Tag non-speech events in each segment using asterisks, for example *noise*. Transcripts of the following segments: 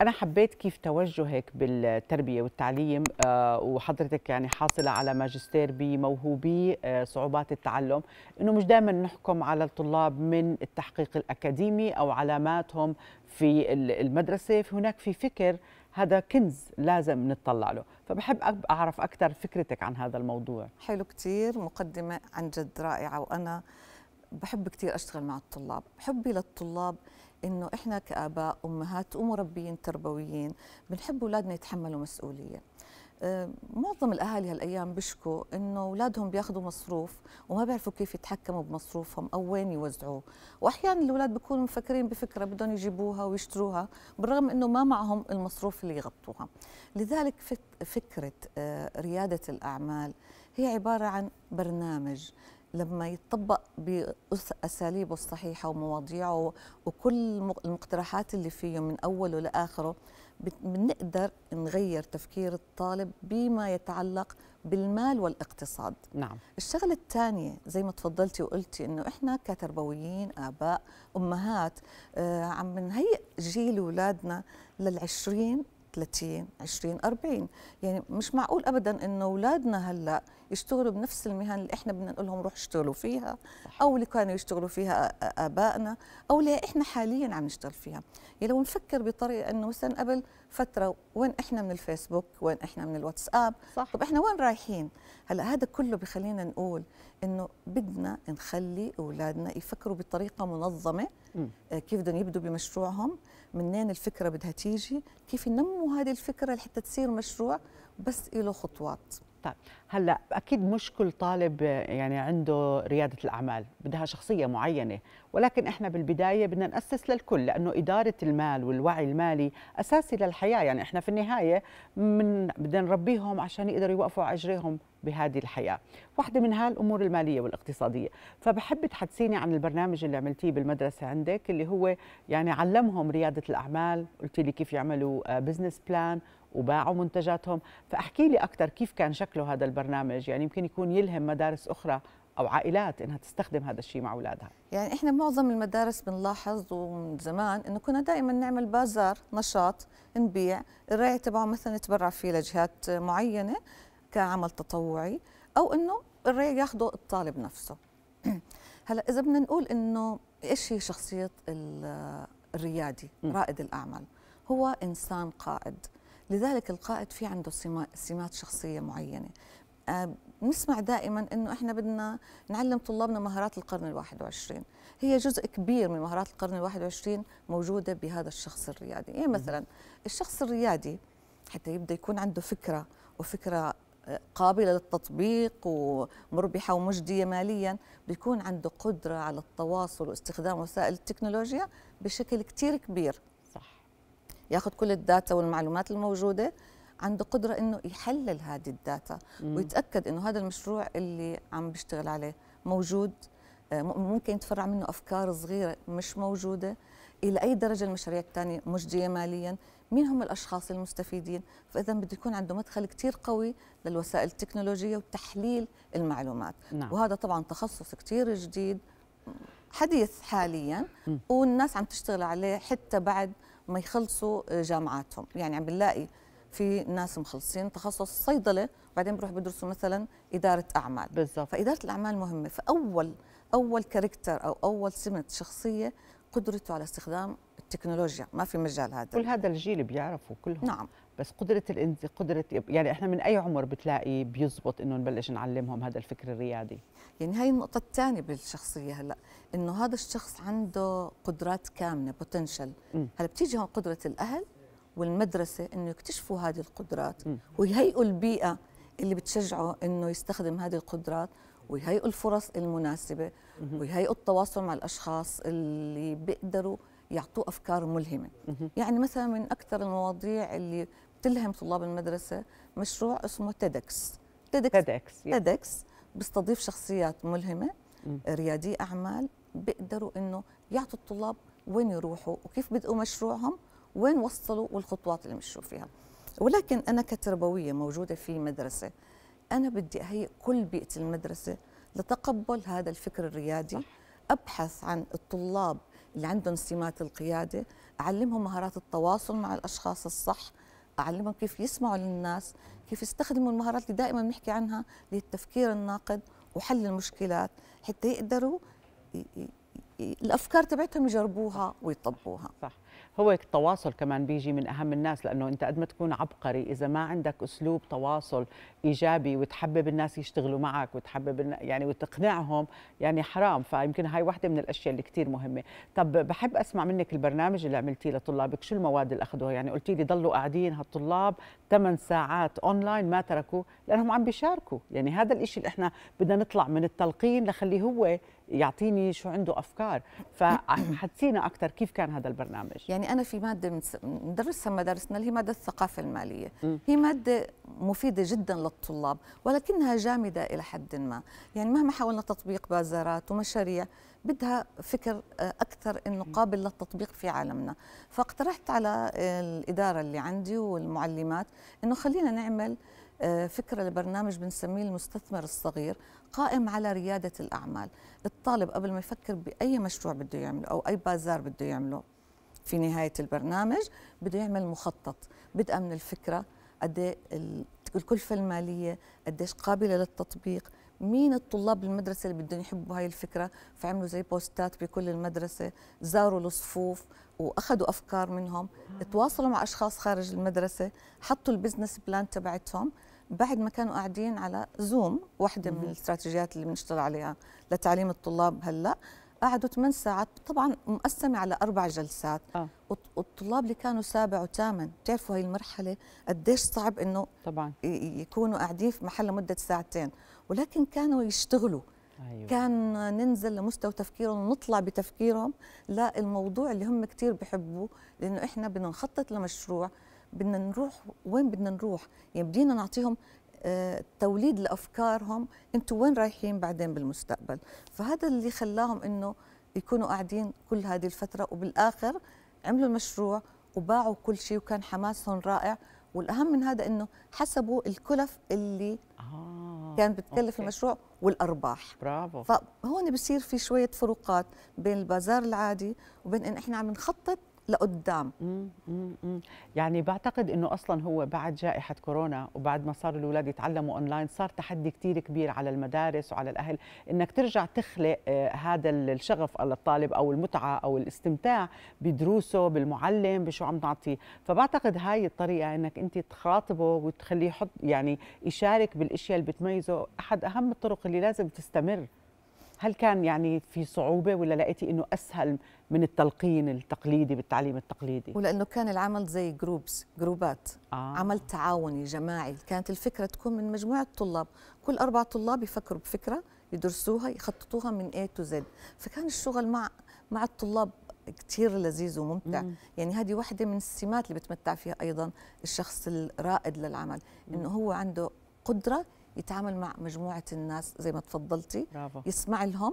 أنا حبيت كيف توجهك بالتربية والتعليم آه، وحضرتك يعني حاصلة على ماجستير بموهوبي آه، صعوبات التعلم إنه مش دائما نحكم على الطلاب من التحقيق الأكاديمي أو علاماتهم في المدرسة هناك في فكر هذا كنز لازم نتطلع له فبحب أعرف أكثر فكرتك عن هذا الموضوع حلو كتير مقدمة عن جد رائعة وأنا بحب كثير اشتغل مع الطلاب حبي للطلاب انه احنا كاباء امهات ومربيين تربويين بنحب اولادنا يتحملوا مسؤوليه آه، معظم الاهالي هالايام بيشكوا انه اولادهم بياخذوا مصروف وما بيعرفوا كيف يتحكموا بمصروفهم او وين يوزعوه واحيانا الاولاد بيكونوا مفكرين بفكره بدهم يجيبوها ويشتروها بالرغم انه ما معهم المصروف اللي يغطوها لذلك فكره آه، رياده الاعمال هي عباره عن برنامج لما يطبق باساليبه الصحيحه ومواضيعه وكل المقترحات اللي فيه من اوله لاخره بنقدر نغير تفكير الطالب بما يتعلق بالمال والاقتصاد نعم الشغلة الثانية زي ما تفضلتي وقلتي انه احنا كتربويين اباء امهات آه عم نهيئ جيل اولادنا للعشرين 30 20 40 يعني مش معقول ابدا انه اولادنا هلا يشتغلوا بنفس المهن اللي احنا بدنا نقول لهم روحوا اشتغلوا فيها صح. او اللي كانوا يشتغلوا فيها ابائنا او اللي احنا حاليا عم نشتغل فيها يعني لو نفكر بطريقه انه مثلا قبل فتره وين احنا من الفيسبوك وين احنا من الواتساب صح. طب احنا وين رايحين هلا هذا كله بخلينا نقول انه بدنا نخلي اولادنا يفكروا بطريقه منظمه م. آه، كيف بدهم يبدوا بمشروعهم منين الفكره بدها تيجي كيف ينموا هذه الفكره لحتى تصير مشروع بس له خطوات طيب هلا اكيد مش كل طالب آه، يعني عنده رياده الاعمال بدها شخصيه معينه ولكن احنا بالبدايه بدنا ناسس للكل لانه اداره المال والوعي المالي اساسي للحياه يعني احنا في النهايه من بدنا نربيهم عشان يقدروا يوقفوا على اجريهم بهذه الحياة واحدة منها الأمور المالية والاقتصادية فبحب تحدثيني عن البرنامج اللي عملتيه بالمدرسة عندك اللي هو يعني علمهم ريادة الأعمال قلتي لي كيف يعملوا بزنس آه، بلان وباعوا منتجاتهم فأحكي لي أكثر كيف كان شكله هذا البرنامج يعني يمكن يكون يلهم مدارس أخرى او عائلات انها تستخدم هذا الشيء مع اولادها يعني احنا معظم المدارس بنلاحظ ومن زمان انه كنا دائما نعمل بازار نشاط نبيع الريع تبعه مثلا نتبرع فيه لجهات معينه كعمل تطوعي او انه الري ياخده الطالب نفسه *clears throat* هلا اذا بدنا نقول انه ايش هي شخصيه الريادي رائد الاعمال هو انسان قائد لذلك القائد في عنده سمات شخصيه معينه آه، نسمع دائما انه احنا بدنا نعلم طلابنا مهارات القرن الواحد وعشرين هي جزء كبير من مهارات القرن الواحد وعشرين موجوده بهذا الشخص الريادي يعني مثلا الشخص الريادي حتى يبدا يكون عنده فكره وفكره قابله للتطبيق ومربحه ومجديه ماليا بيكون عنده قدره على التواصل واستخدام وسائل التكنولوجيا بشكل كثير كبير صح ياخذ كل الداتا والمعلومات الموجوده عنده قدره انه يحلل هذه الداتا مم. ويتاكد انه هذا المشروع اللي عم بيشتغل عليه موجود آه، ممكن يتفرع منه افكار صغيره مش موجوده الى اي درجه المشاريع الثانيه مجديه ماليا مين هم الاشخاص المستفيدين فاذا بده يكون عنده مدخل كثير قوي للوسائل التكنولوجيه وتحليل المعلومات نعم. وهذا طبعا تخصص كثير جديد حديث حاليا والناس عم تشتغل عليه حتى بعد ما يخلصوا جامعاتهم يعني عم بنلاقي في ناس مخلصين تخصص صيدله بعدين بروح بدرسوا مثلا اداره اعمال بالزبط. فاداره الاعمال مهمه فاول اول كاركتر او اول سمه شخصيه قدرته على استخدام التكنولوجيا ما في مجال هذا كل هذا الجيل بيعرفه كلهم نعم بس قدرة الانت قدرة يعني احنا من اي عمر بتلاقي بيزبط انه نبلش نعلمهم هذا الفكر الريادي يعني هاي النقطة الثانية بالشخصية هلا انه هذا الشخص عنده قدرات كاملة بوتنشل هلا بتيجي هون قدرة الاهل والمدرسة انه يكتشفوا هذه القدرات ويهيئوا البيئة اللي بتشجعه انه يستخدم هذه القدرات ويهيئوا الفرص المناسبه ويهيئوا التواصل مع الاشخاص اللي بيقدروا يعطوه افكار ملهمه يعني مثلا من اكثر المواضيع اللي بتلهم طلاب المدرسه مشروع اسمه تيدكس تيدكس تيدكس, تيدكس بيستضيف شخصيات ملهمه ريادي اعمال بيقدروا انه يعطوا الطلاب وين يروحوا وكيف بدأوا مشروعهم وين وصلوا والخطوات اللي مشوا فيها ولكن انا كتربويه موجوده في مدرسه أنا بدي أهيئ كل بيئة المدرسة لتقبل هذا الفكر الريادي أبحث عن الطلاب اللي عندهم سمات القيادة أعلمهم مهارات التواصل مع الأشخاص الصح أعلمهم كيف يسمعوا للناس كيف يستخدموا المهارات اللي دائما بنحكي عنها اللي هي التفكير الناقد وحل المشكلات حتى يقدروا الأفكار تبعتهم يجربوها ويطبقوها صح. هو التواصل كمان بيجي من اهم الناس لانه انت قد ما تكون عبقري اذا ما عندك اسلوب تواصل ايجابي وتحبب الناس يشتغلوا معك وتحبب يعني وتقنعهم يعني حرام فيمكن هاي واحده من الاشياء اللي كثير مهمه طب بحب اسمع منك البرنامج اللي عملتيه لطلابك شو المواد اللي اخذوها يعني قلتي لي ضلوا قاعدين هالطلاب 8 ساعات اونلاين ما تركوا لانهم عم بيشاركوا يعني هذا الشيء اللي احنا بدنا نطلع من التلقين لخليه هو يعطيني شو عنده افكار فحدثينا اكثر كيف كان هذا البرنامج يعني انا في ماده ندرسها مدارسنا اللي هي ماده الثقافه الماليه هي ماده مفيده جدا للطلاب ولكنها جامده الى حد ما يعني مهما حاولنا تطبيق بازارات ومشاريع بدها فكر آه، اكثر انه قابل للتطبيق في عالمنا فاقترحت على آه، الاداره اللي عندي والمعلمات انه خلينا نعمل آه، فكرة لبرنامج بنسميه المستثمر الصغير قائم على ريادة الأعمال الطالب قبل ما يفكر بأي مشروع بده يعمله أو أي بازار بده يعمله في نهاية البرنامج بده يعمل مخطط بدءا من الفكرة قد إيه الكلفة المالية قديش قابلة للتطبيق مين الطلاب المدرسة اللي بدهم يحبوا هاي الفكرة فعملوا زي بوستات بكل المدرسة زاروا الصفوف وأخذوا أفكار منهم آه. تواصلوا مع أشخاص خارج المدرسة حطوا البزنس بلان تبعتهم بعد ما كانوا قاعدين على زوم واحدة من الاستراتيجيات اللي بنشتغل عليها لتعليم الطلاب هلأ قعدوا 8 ساعات طبعا مقسمة على أربع جلسات آه. والطلاب اللي كانوا سابع وثامن بتعرفوا هاي المرحلة قديش صعب إنه طبعا يكونوا قاعدين في محل مدة ساعتين ولكن كانوا يشتغلوا أيوة. كان ننزل لمستوى تفكيرهم ونطلع بتفكيرهم للموضوع اللي هم كثير بحبوه لأنه إحنا بدنا نخطط لمشروع بدنا نروح وين بدنا نروح يعني بدينا نعطيهم آه، توليد لافكارهم انتم وين رايحين بعدين بالمستقبل فهذا اللي خلاهم انه يكونوا قاعدين كل هذه الفتره وبالاخر عملوا المشروع وباعوا كل شيء وكان حماسهم رائع والاهم من هذا انه حسبوا الكلف اللي آه. كان بتكلف أوكي. المشروع والارباح برافو فهون بصير في شويه فروقات بين البازار العادي وبين ان احنا عم نخطط لقدام يعني بعتقد انه اصلا هو بعد جائحه كورونا وبعد ما صار الاولاد يتعلموا اونلاين صار تحدي كثير كبير على المدارس وعلى الاهل انك ترجع تخلق آه، هذا الشغف على الطالب او المتعه او الاستمتاع بدروسه بالمعلم بشو عم تعطيه فبعتقد هاي الطريقه انك انت تخاطبه وتخليه يحط يعني يشارك بالاشياء اللي بتميزه احد اهم الطرق اللي لازم تستمر هل كان يعني في صعوبة ولا لقيتي أنه أسهل من التلقين التقليدي بالتعليم التقليدي؟ ولأنه كان العمل زي جروبس جروبات آه. عمل تعاوني جماعي كانت الفكرة تكون من مجموعة طلاب كل أربع طلاب يفكروا بفكرة يدرسوها يخططوها من اي تو زد فكان الشغل مع مع الطلاب كثير لذيذ وممتع مم. يعني هذه واحدة من السمات اللي بتمتع فيها أيضا الشخص الرائد للعمل إنه هو عنده قدرة يتعامل مع مجموعه الناس زي ما تفضلتي برافو. يسمع لهم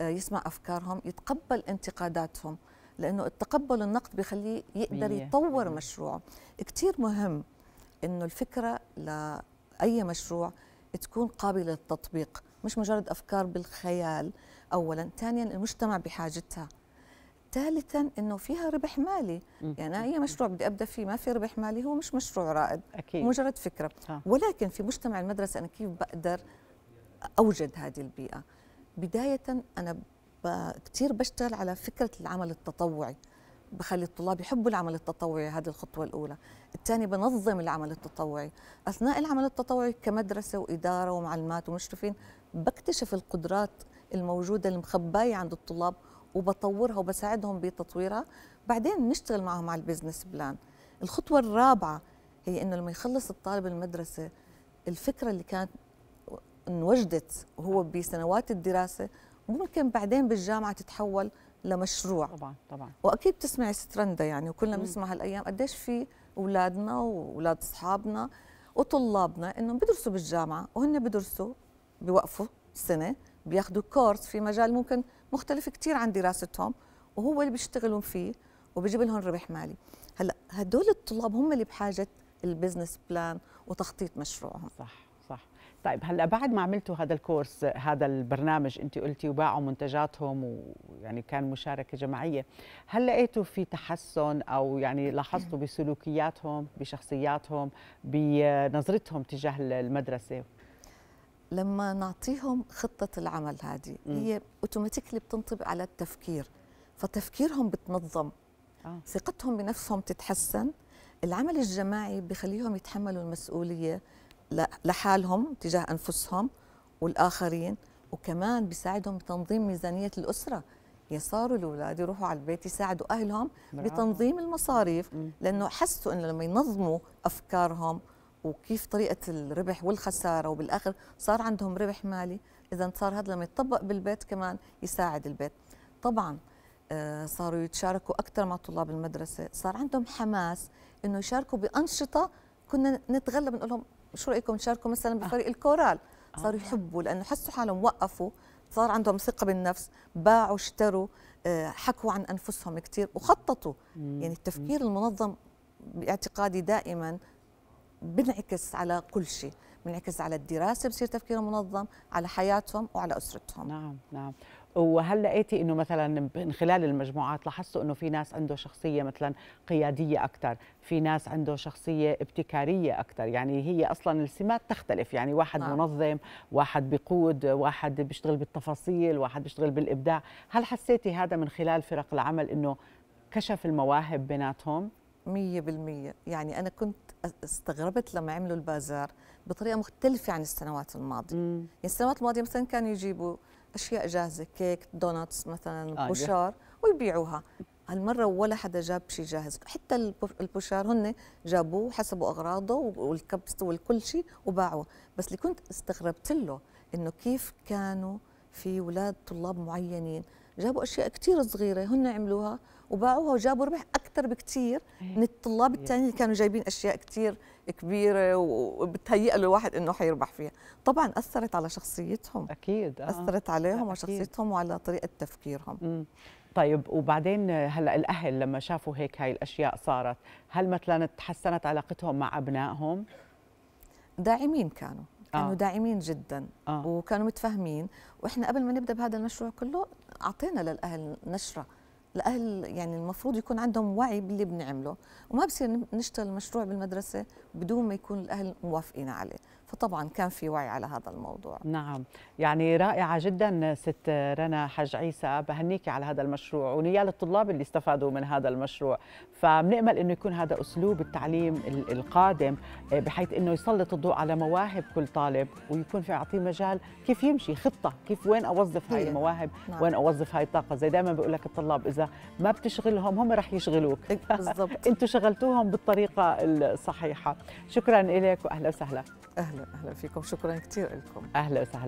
آه، يسمع افكارهم يتقبل انتقاداتهم لانه التقبل النقد بخليه يقدر يطور مشروعه كثير مهم انه الفكره لاي مشروع تكون قابله للتطبيق مش مجرد افكار بالخيال اولا ثانيا المجتمع بحاجتها ثالثا انه فيها ربح مالي يعني اي مشروع بدي ابدا فيه ما في ربح مالي هو مش مشروع رائد أكيد. مجرد فكره ها. ولكن في مجتمع المدرسه انا كيف بقدر اوجد هذه البيئه بدايه انا ب... كثير بشتغل على فكره العمل التطوعي بخلي الطلاب يحبوا العمل التطوعي هذه الخطوة الأولى الثاني بنظم العمل التطوعي أثناء العمل التطوعي كمدرسة وإدارة ومعلمات ومشرفين بكتشف القدرات الموجودة المخباية عند الطلاب وبطورها وبساعدهم بتطويرها بعدين نشتغل معهم على البزنس بلان الخطوة الرابعة هي انه لما يخلص الطالب المدرسة الفكرة اللي كانت انوجدت وهو بسنوات الدراسة ممكن بعدين بالجامعة تتحول لمشروع طبعا طبعا واكيد بتسمع سترندا يعني وكلنا بنسمع هالايام قديش في اولادنا واولاد اصحابنا وطلابنا انهم بدرسوا بالجامعه وهن بدرسوا بوقفوا سنه بياخذوا كورس في مجال ممكن مختلف كثير عن دراستهم وهو اللي بيشتغلون فيه وبجيب لهم ربح مالي هلا هدول الطلاب هم اللي بحاجه البزنس بلان وتخطيط مشروعهم صح صح طيب هلا بعد ما عملتوا هذا الكورس هذا البرنامج انت قلتي وباعوا منتجاتهم ويعني كان مشاركه جماعيه هل لقيتوا في تحسن او يعني لاحظتوا بسلوكياتهم بشخصياتهم بنظرتهم تجاه المدرسه لما نعطيهم خطة العمل هذه هي اوتوماتيكلي بتنطبق على التفكير فتفكيرهم بتنظم آه. ثقتهم بنفسهم تتحسن العمل الجماعي بخليهم يتحملوا المسؤولية لحالهم تجاه أنفسهم والآخرين وكمان بيساعدهم بتنظيم ميزانية الأسرة يصاروا الأولاد يروحوا على البيت يساعدوا أهلهم برعب. بتنظيم المصاريف م. لأنه حسوا أنه لما ينظموا أفكارهم وكيف طريقه الربح والخساره وبالاخر صار عندهم ربح مالي اذا صار هذا لما يطبق بالبيت كمان يساعد البيت طبعا آه، صاروا يتشاركوا اكثر مع طلاب المدرسه صار عندهم حماس انه يشاركوا بانشطه كنا نتغلب نقول لهم شو رايكم تشاركوا مثلا آه. بفريق الكورال آه. صاروا يحبوا لانه حسوا حالهم وقفوا صار عندهم ثقه بالنفس باعوا اشتروا حكوا عن انفسهم كثير وخططوا يعني التفكير المنظم باعتقادي دائما بنعكس على كل شيء بنعكس على الدراسه بصير تفكير منظم على حياتهم وعلى اسرتهم نعم نعم وهل لقيتي انه مثلا من خلال المجموعات لاحظتوا انه في ناس عنده شخصيه مثلا قياديه اكثر، في ناس عنده شخصيه ابتكاريه اكثر، يعني هي اصلا السمات تختلف، يعني واحد نعم. منظم، واحد بقود، واحد بيشتغل بالتفاصيل، واحد بيشتغل بالابداع، هل حسيتي هذا من خلال فرق العمل انه كشف المواهب بيناتهم؟ مية بالمية يعني أنا كنت استغربت لما عملوا البازار بطريقة مختلفة عن السنوات الماضية مم. يعني السنوات الماضية مثلا كانوا يجيبوا أشياء جاهزة كيك دوناتس مثلا آه بوشار ويبيعوها هالمرة ولا حدا جاب شيء جاهز حتى البوشار هن جابوه حسبوا أغراضه والكبس والكل شيء وباعوه بس اللي كنت استغربت له إنه كيف كانوا في ولاد طلاب معينين جابوا أشياء كثير صغيرة هن عملوها وباعوها وجابوا ربح اكثر بكثير إيه. من الطلاب إيه. الثانيين اللي كانوا جايبين اشياء كثير كبيره وبتهيئ الواحد انه حيربح فيها طبعا اثرت على شخصيتهم اكيد آه. اثرت عليهم أكيد. وشخصيتهم وعلى طريقه تفكيرهم م. طيب وبعدين هلا الاهل لما شافوا هيك هاي الاشياء صارت هل مثلا تحسنت علاقتهم مع ابنائهم داعمين كانوا كانوا آه. داعمين جدا آه. وكانوا متفاهمين واحنا قبل ما نبدا بهذا المشروع كله اعطينا للاهل نشره الاهل يعني المفروض يكون عندهم وعي باللي بنعمله وما بصير نشتغل مشروع بالمدرسه بدون ما يكون الاهل موافقين عليه فطبعا كان في وعي على هذا الموضوع نعم يعني رائعة جدا ست رنا حج عيسى بهنيكي على هذا المشروع ونيا للطلاب اللي استفادوا من هذا المشروع فبنأمل أنه يكون هذا أسلوب التعليم القادم آه، بحيث أنه يسلط الضوء على مواهب كل طالب ويكون في أعطيه مجال كيف يمشي خطة كيف وين أوظف هاي المواهب نعم. وين أوظف هاي الطاقة زي دائما بقول لك الطلاب إذا ما بتشغلهم هم رح يشغلوك إيه، بالضبط *laughs* أنتم شغلتوهم بالطريقة الصحيحة شكرا لك وأهلا وسهلا أهلا اهلا فيكم شكرا كثير لكم اهلا وسهلا